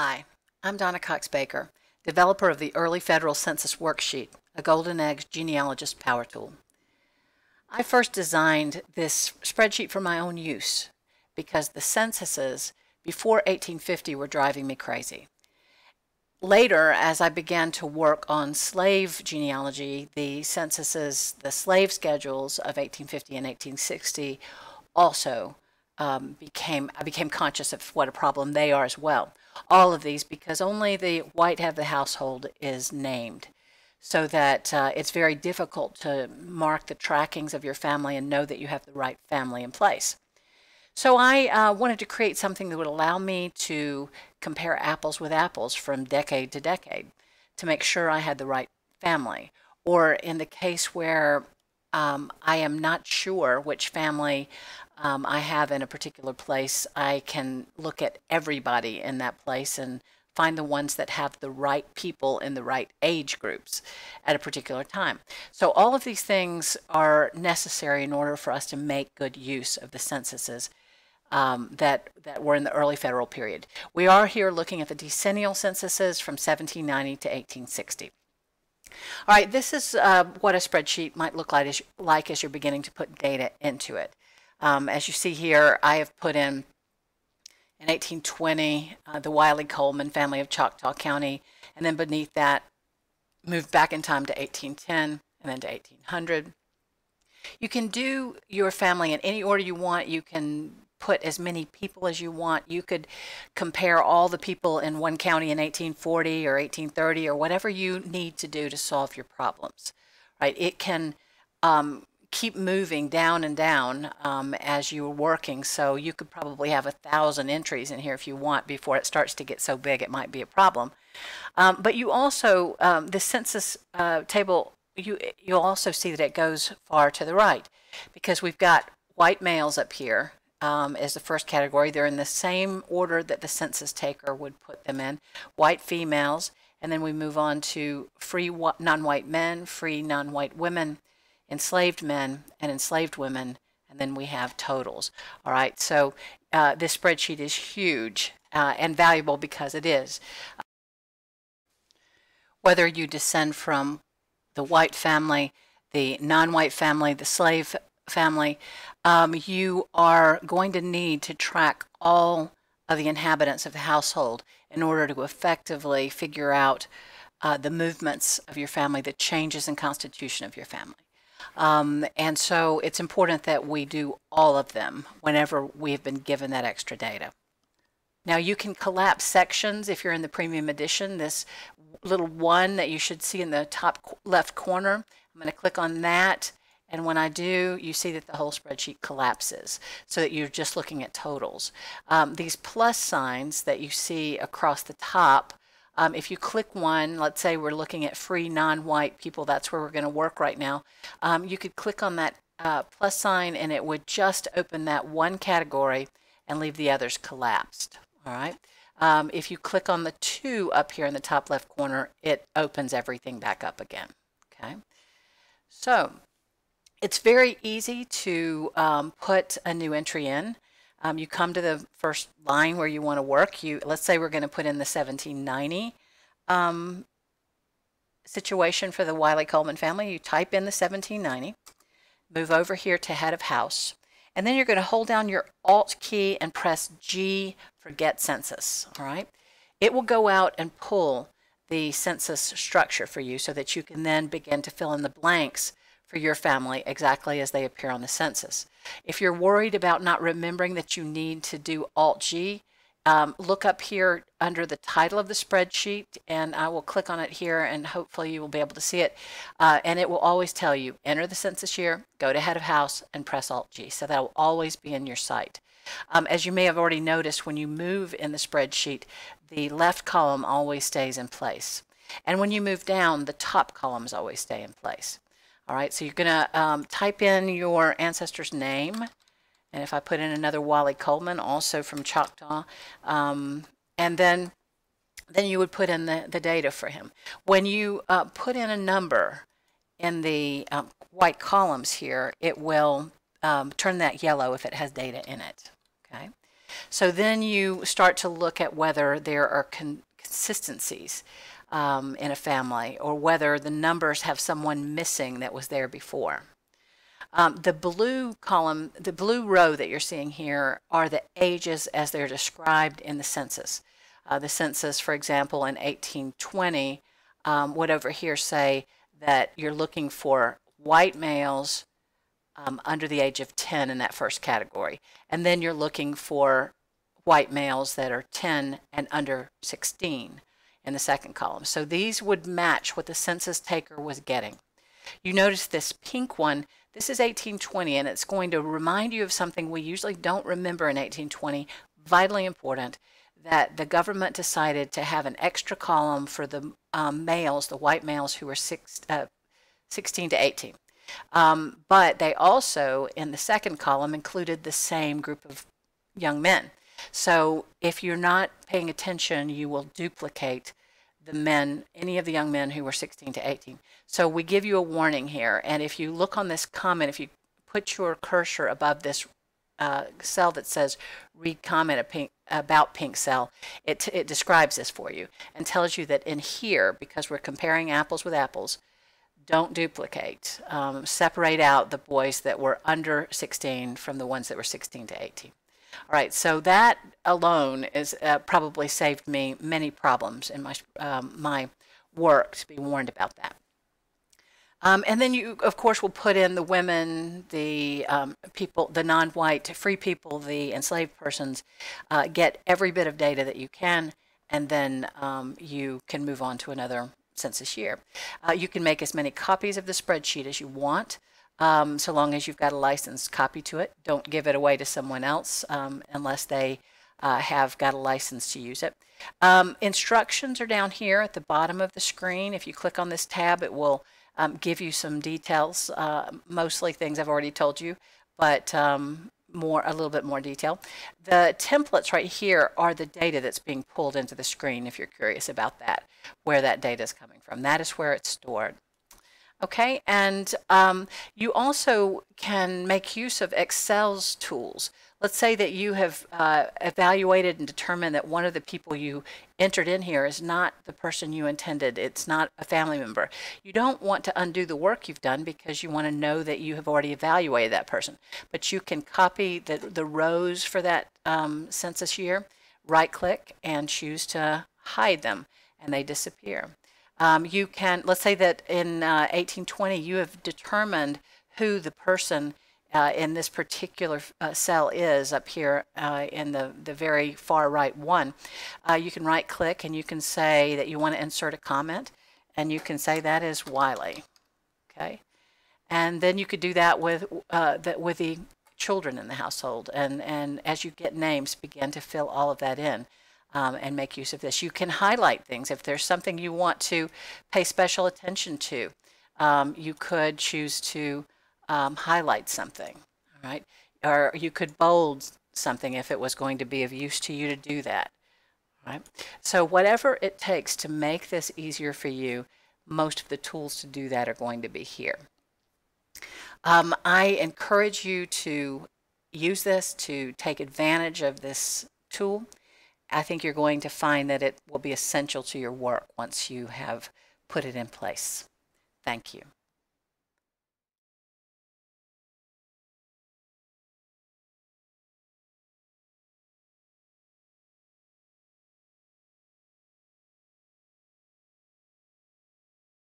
Hi, I'm Donna Cox Baker, developer of the Early Federal Census Worksheet, a Golden egg genealogist power tool. I first designed this spreadsheet for my own use because the censuses before 1850 were driving me crazy. Later, as I began to work on slave genealogy, the censuses, the slave schedules of 1850 and 1860 also um, became, I became conscious of what a problem they are as well all of these because only the white head of the household is named so that uh, it's very difficult to mark the trackings of your family and know that you have the right family in place. So I uh, wanted to create something that would allow me to compare apples with apples from decade to decade to make sure I had the right family. Or in the case where um, I am not sure which family um, I have in a particular place, I can look at everybody in that place and find the ones that have the right people in the right age groups at a particular time. So all of these things are necessary in order for us to make good use of the censuses um, that, that were in the early federal period. We are here looking at the decennial censuses from 1790 to 1860. All right, this is uh, what a spreadsheet might look like as, like as you're beginning to put data into it. Um, as you see here, I have put in in 1820 uh, the Wiley Coleman family of Choctaw County, and then beneath that, moved back in time to 1810 and then to 1800. You can do your family in any order you want. You can put as many people as you want. You could compare all the people in one county in 1840 or 1830 or whatever you need to do to solve your problems. Right? It can um, keep moving down and down um, as you are working. So you could probably have a thousand entries in here if you want before it starts to get so big it might be a problem. Um, but you also, um, the census uh, table, you, you'll also see that it goes far to the right because we've got white males up here um, as the first category. They're in the same order that the census taker would put them in. White females, and then we move on to free non-white men, free non-white women, enslaved men and enslaved women, and then we have totals. All right, so uh, this spreadsheet is huge uh, and valuable because it is. Whether you descend from the white family, the non-white family, the slave family, um, you are going to need to track all of the inhabitants of the household in order to effectively figure out uh, the movements of your family, the changes in constitution of your family. Um, and so it's important that we do all of them whenever we have been given that extra data. Now you can collapse sections if you're in the premium edition. This little one that you should see in the top left corner, I'm going to click on that. And when I do, you see that the whole spreadsheet collapses so that you're just looking at totals. Um, these plus signs that you see across the top um, if you click one, let's say we're looking at free non-white people, that's where we're going to work right now. Um, you could click on that uh, plus sign and it would just open that one category and leave the others collapsed. All right. Um, if you click on the two up here in the top left corner, it opens everything back up again. Okay. So it's very easy to um, put a new entry in. Um, you come to the first line where you want to work. You let's say we're going to put in the 1790 um, situation for the Wiley Coleman family. You type in the 1790, move over here to head of house, and then you're going to hold down your Alt key and press G for Get Census. All right, it will go out and pull the census structure for you so that you can then begin to fill in the blanks for your family exactly as they appear on the census. If you're worried about not remembering that you need to do Alt G, um, look up here under the title of the spreadsheet and I will click on it here and hopefully you will be able to see it. Uh, and it will always tell you enter the census year, go to head of house and press Alt G. So that will always be in your site. Um, as you may have already noticed, when you move in the spreadsheet, the left column always stays in place. And when you move down, the top columns always stay in place. All right, so you're going to um, type in your ancestor's name. And if I put in another Wally Coleman, also from Choctaw, um, and then then you would put in the, the data for him. When you uh, put in a number in the um, white columns here, it will um, turn that yellow if it has data in it. Okay, So then you start to look at whether there are con consistencies um, in a family or whether the numbers have someone missing that was there before. Um, the blue column, the blue row that you're seeing here are the ages as they're described in the census. Uh, the census, for example, in 1820 um, would over here say that you're looking for white males um, under the age of 10 in that first category. And then you're looking for white males that are 10 and under 16 in the second column. So these would match what the census taker was getting. You notice this pink one, this is 1820 and it's going to remind you of something we usually don't remember in 1820, vitally important, that the government decided to have an extra column for the um, males, the white males who were six, uh, 16 to 18. Um, but they also, in the second column, included the same group of young men. So if you're not paying attention, you will duplicate the men, any of the young men who were 16 to 18. So we give you a warning here. And if you look on this comment, if you put your cursor above this uh, cell that says read comment about pink cell, it, it describes this for you and tells you that in here, because we're comparing apples with apples, don't duplicate. Um, separate out the boys that were under 16 from the ones that were 16 to 18. All right, so that alone is uh, probably saved me many problems in my um, my work to be warned about that. Um, and then you, of course, will put in the women, the um, people, the non-white free people, the enslaved persons. Uh, get every bit of data that you can, and then um, you can move on to another census year. Uh, you can make as many copies of the spreadsheet as you want um, so long as you've got a licensed copy to it. Don't give it away to someone else um, unless they uh, have got a license to use it. Um, instructions are down here at the bottom of the screen. If you click on this tab, it will um, give you some details, uh, mostly things I've already told you, but um, more a little bit more detail. The templates right here are the data that's being pulled into the screen if you're curious about that, where that data is coming from. That is where it's stored. Okay, and um, you also can make use of Excel's tools. Let's say that you have uh, evaluated and determined that one of the people you entered in here is not the person you intended. It's not a family member. You don't want to undo the work you've done because you want to know that you have already evaluated that person. But you can copy the, the rows for that um, census year, right click, and choose to hide them, and they disappear. Um, you can, let's say that in uh, 1820, you have determined who the person uh, in this particular uh, cell is up here uh, in the, the very far right one. Uh, you can right click and you can say that you want to insert a comment and you can say that is Wiley. Okay. And then you could do that with, uh, that with the children in the household and, and as you get names, begin to fill all of that in um, and make use of this. You can highlight things. If there's something you want to pay special attention to, um, you could choose to um, highlight something, all right? Or you could bold something if it was going to be of use to you to do that, all right? So whatever it takes to make this easier for you, most of the tools to do that are going to be here. Um, I encourage you to use this to take advantage of this tool. I think you're going to find that it will be essential to your work once you have put it in place. Thank you.